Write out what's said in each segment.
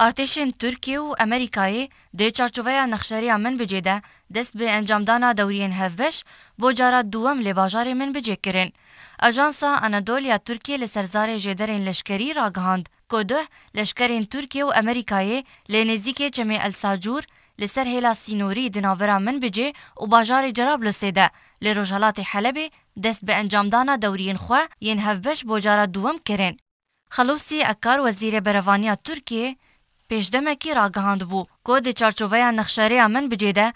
ارتشین ترکیه و امریکایی د چارچوبه نخشری من بجیده دست به انجامدانا دورین هفبش بو جارا دوم لی باجار من بجی کرن. اجانسا انادولیا ترکیه لسرزار جدرین لشکری را گهاند که ده لشکرین ترکیه و امریکایی لنزیک چمی الساجور لسر هیلا سینوری دناورا من بجی و باجار جراب لسیده لروجالات حلبی دست به انجامدانا دورین خواه ین هفبش بو جارا دوم کرن. خلوصی اکار وزیر بروانیا ترکیه پێشدەمێکی ڕاگەهاندبوو کۆ دچارچۆڤەیە نەخشارەیە من بجێدە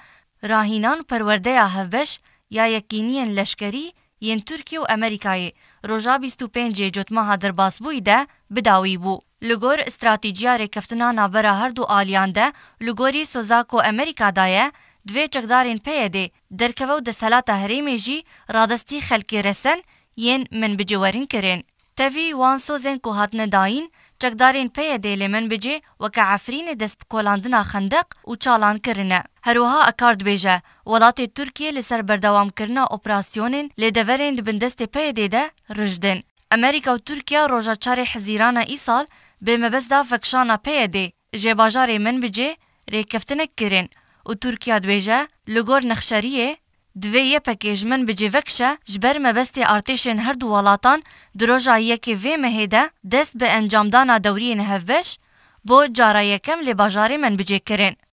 راهینان پەروەردەیە هەڤبەش یا یەکینیەن لەشکەری یەن تورکی و ئەمریکایê roja 25 cotmaha derbasbûyî de bidawî bû. Li gor stratejiya rêkeftina navbera her du aliyan de li gorî soza ku Amerîka daye divê çekdarên PYD derkeve û deselata herêmê jî radestî xelkê resen yên min biciwerin kirin. Tevî wan sozên ku hatine dayîn, çekdarên peyê dêlê min bicê weke Efrînê dest bi kolandina xendeq û çalankirine. Herwiha ekar dibêje, welatê Tirkiye li ser berdewamkirina operasyonên lêdeverên dibin destê peyê de rijdin. Amerika û Tirkiye roja çarê hezîrana îsal bi mebezda vekşana peyê jê bajarê min bicê rêkeftinek kirin û Tirkiye dibêje li gor nexşeriyê دوی یه پکیجمن بجی وکشه جبر مبستی ارتشین هر دو ولاتان دروژا یکی وی مهیده دست به انجامدانا دورین هفوش بو جارا یکم لی بجاری من بجی کرین.